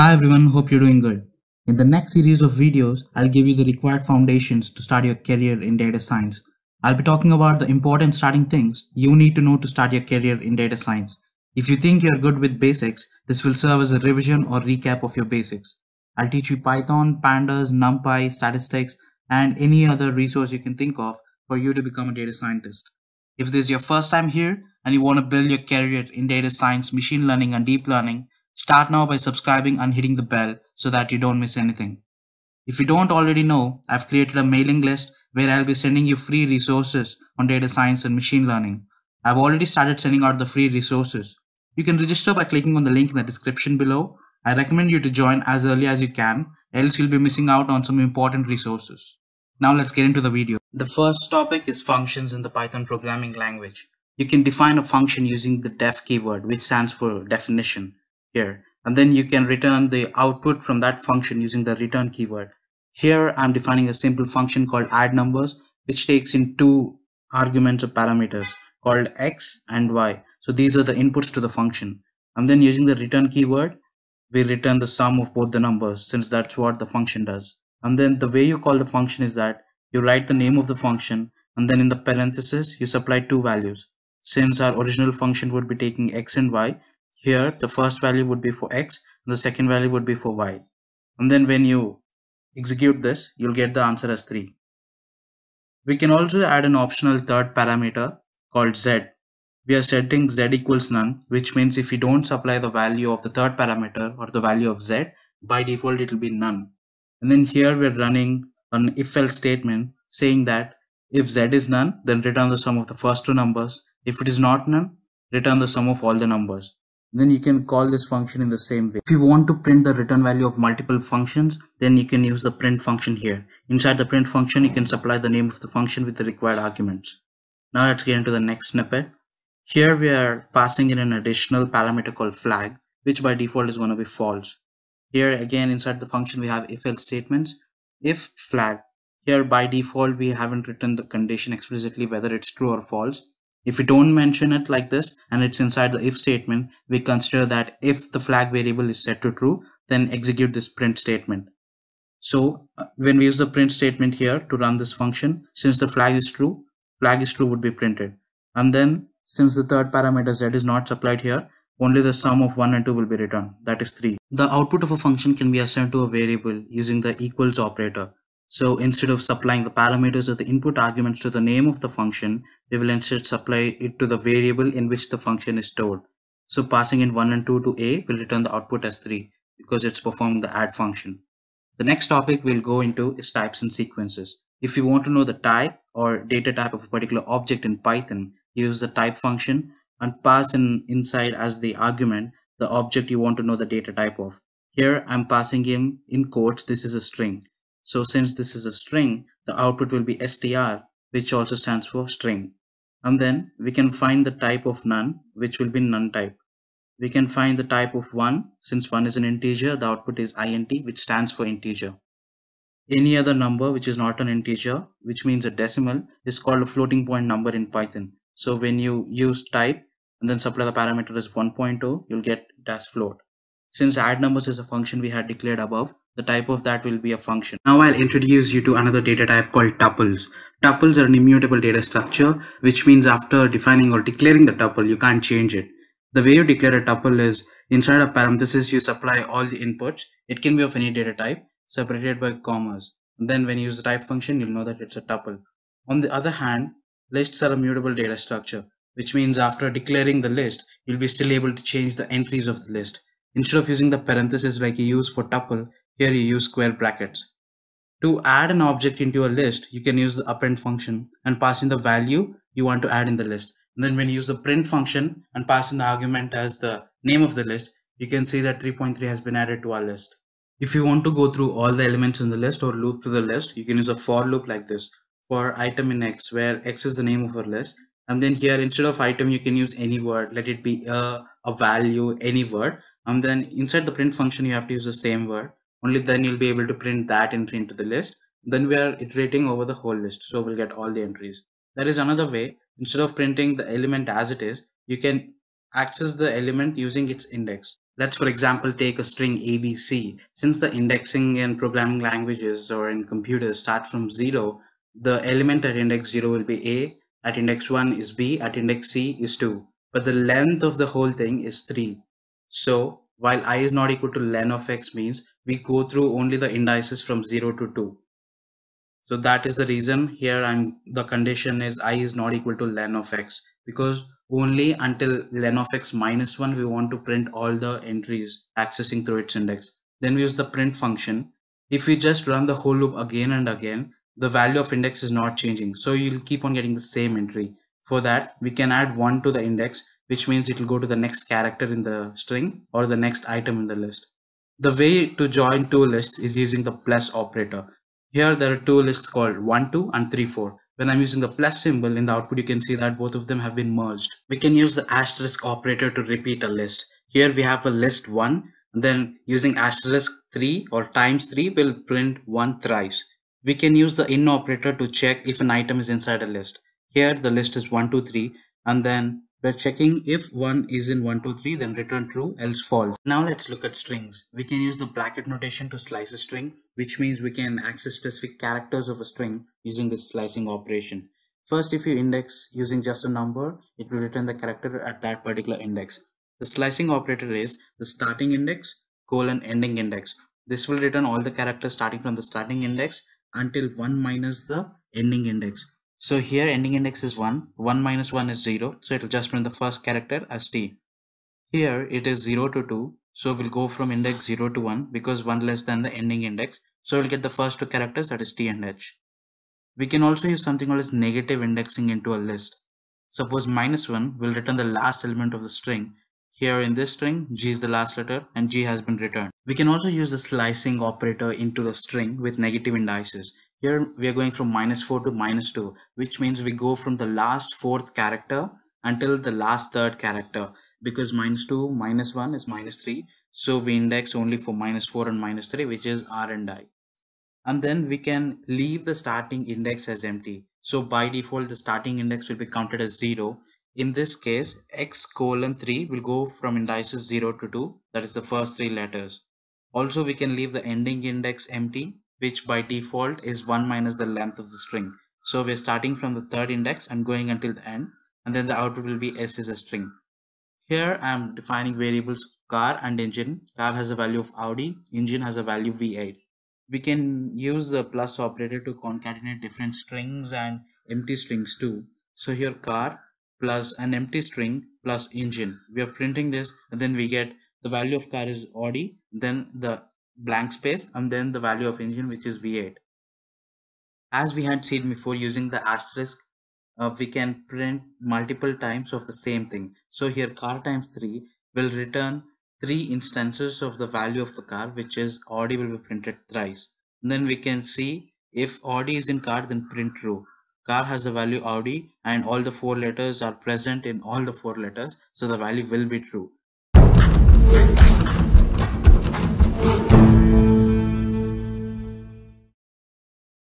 Hi everyone, hope you're doing good. In the next series of videos, I'll give you the required foundations to start your career in data science. I'll be talking about the important starting things you need to know to start your career in data science. If you think you're good with basics, this will serve as a revision or recap of your basics. I'll teach you Python, pandas, NumPy, statistics, and any other resource you can think of for you to become a data scientist. If this is your first time here and you want to build your career in data science, machine learning, and deep learning, Start now by subscribing and hitting the bell so that you don't miss anything. If you don't already know, I've created a mailing list where I'll be sending you free resources on data science and machine learning. I've already started sending out the free resources. You can register by clicking on the link in the description below. I recommend you to join as early as you can, else you'll be missing out on some important resources. Now let's get into the video. The first topic is functions in the Python programming language. You can define a function using the def keyword, which stands for definition here. And then you can return the output from that function using the return keyword. Here I'm defining a simple function called add numbers, which takes in two arguments or parameters called x and y. So these are the inputs to the function. And then using the return keyword, we return the sum of both the numbers since that's what the function does. And then the way you call the function is that you write the name of the function and then in the parentheses you supply two values. Since our original function would be taking x and y, here, the first value would be for x, the second value would be for y. And then when you execute this, you'll get the answer as 3. We can also add an optional third parameter called z. We are setting z equals none, which means if we don't supply the value of the third parameter or the value of z, by default it will be none. And then here we're running an if-else statement saying that if z is none, then return the sum of the first two numbers. If it is not none, return the sum of all the numbers then you can call this function in the same way. If you want to print the return value of multiple functions, then you can use the print function here. Inside the print function, you can supply the name of the function with the required arguments. Now let's get into the next snippet. Here we are passing in an additional parameter called flag, which by default is going to be false. Here again, inside the function, we have if else statements. If flag, here by default, we haven't written the condition explicitly whether it's true or false. If we don't mention it like this and it's inside the if statement, we consider that if the flag variable is set to true, then execute this print statement. So uh, when we use the print statement here to run this function, since the flag is true, flag is true would be printed. And then since the third parameter z is not supplied here, only the sum of 1 and 2 will be returned, that is 3. The output of a function can be assigned to a variable using the equals operator. So instead of supplying the parameters or the input arguments to the name of the function, we will instead supply it to the variable in which the function is stored. So passing in 1 and 2 to A will return the output as 3 because it's performing the add function. The next topic we'll go into is types and sequences. If you want to know the type or data type of a particular object in Python, use the type function and pass in inside as the argument the object you want to know the data type of. Here I'm passing in in quotes this is a string. So since this is a string, the output will be str, which also stands for string. And then we can find the type of none, which will be none type. We can find the type of 1, since 1 is an integer, the output is int, which stands for integer. Any other number which is not an integer, which means a decimal, is called a floating point number in Python. So when you use type and then supply the parameter as 1.0, you'll get dash float. Since add numbers is a function we had declared above, the type of that will be a function. Now I'll introduce you to another data type called tuples. Tuples are an immutable data structure, which means after defining or declaring the tuple, you can't change it. The way you declare a tuple is inside a parenthesis, you supply all the inputs. It can be of any data type, separated by commas. then when you use the type function, you'll know that it's a tuple. On the other hand, lists are a mutable data structure, which means after declaring the list, you'll be still able to change the entries of the list. Instead of using the parenthesis like you use for tuple, here you use square brackets. To add an object into a list, you can use the append function and pass in the value you want to add in the list. And then when you use the print function and pass in the argument as the name of the list, you can see that 3.3 has been added to our list. If you want to go through all the elements in the list or loop through the list, you can use a for loop like this for item in X where X is the name of our list. And then here, instead of item, you can use any word. Let it be a, a value, any word and then inside the print function you have to use the same word only then you'll be able to print that entry into the list then we are iterating over the whole list so we'll get all the entries there is another way instead of printing the element as it is you can access the element using its index let's for example take a string abc since the indexing in programming languages or in computers start from zero the element at index 0 will be a at index 1 is b at index c is 2 but the length of the whole thing is 3 so while i is not equal to len of x means we go through only the indices from 0 to 2. So that is the reason here I'm the condition is i is not equal to len of x because only until len of x minus 1 we want to print all the entries accessing through its index. Then we use the print function. If we just run the whole loop again and again, the value of index is not changing. So you'll keep on getting the same entry. For that, we can add 1 to the index, which means it will go to the next character in the string or the next item in the list. The way to join two lists is using the plus operator. Here there are two lists called 1, 2 and 3, 4. When I'm using the plus symbol in the output, you can see that both of them have been merged. We can use the asterisk operator to repeat a list. Here we have a list 1 then using asterisk 3 or times 3 will print 1 thrice. We can use the in operator to check if an item is inside a list. Here the list is 1, 2, 3 and then we're checking if 1 is in 1, 2, 3 then return true else false. Now let's look at strings. We can use the bracket notation to slice a string which means we can access specific characters of a string using this slicing operation. First if you index using just a number it will return the character at that particular index. The slicing operator is the starting index colon ending index. This will return all the characters starting from the starting index until 1 minus the ending index. So here ending index is 1, 1 minus 1 is 0, so it will just print the first character as t. Here it is 0 to 2, so we'll go from index 0 to 1 because 1 less than the ending index, so we'll get the first two characters that is t and h. We can also use something called as negative indexing into a list. Suppose minus 1 will return the last element of the string. Here in this string, g is the last letter and g has been returned. We can also use the slicing operator into the string with negative indices here we are going from minus 4 to minus 2, which means we go from the last fourth character until the last third character because minus 2 minus 1 is minus 3 so we index only for minus 4 and minus 3 which is r and i and then we can leave the starting index as empty so by default the starting index will be counted as 0 in this case x colon 3 will go from indices 0 to 2 that is the first three letters also we can leave the ending index empty which by default is 1 minus the length of the string. So we're starting from the third index and going until the end and then the output will be s is a string. Here I am defining variables car and engine. Car has a value of Audi, engine has a value V8. We can use the plus operator to concatenate different strings and empty strings too. So here car plus an empty string plus engine. We are printing this and then we get the value of car is Audi, then the blank space and then the value of engine which is v8 as we had seen before using the asterisk uh, we can print multiple times of the same thing so here car times 3 will return three instances of the value of the car which is Audi will be printed thrice and then we can see if Audi is in car then print true car has the value Audi and all the four letters are present in all the four letters so the value will be true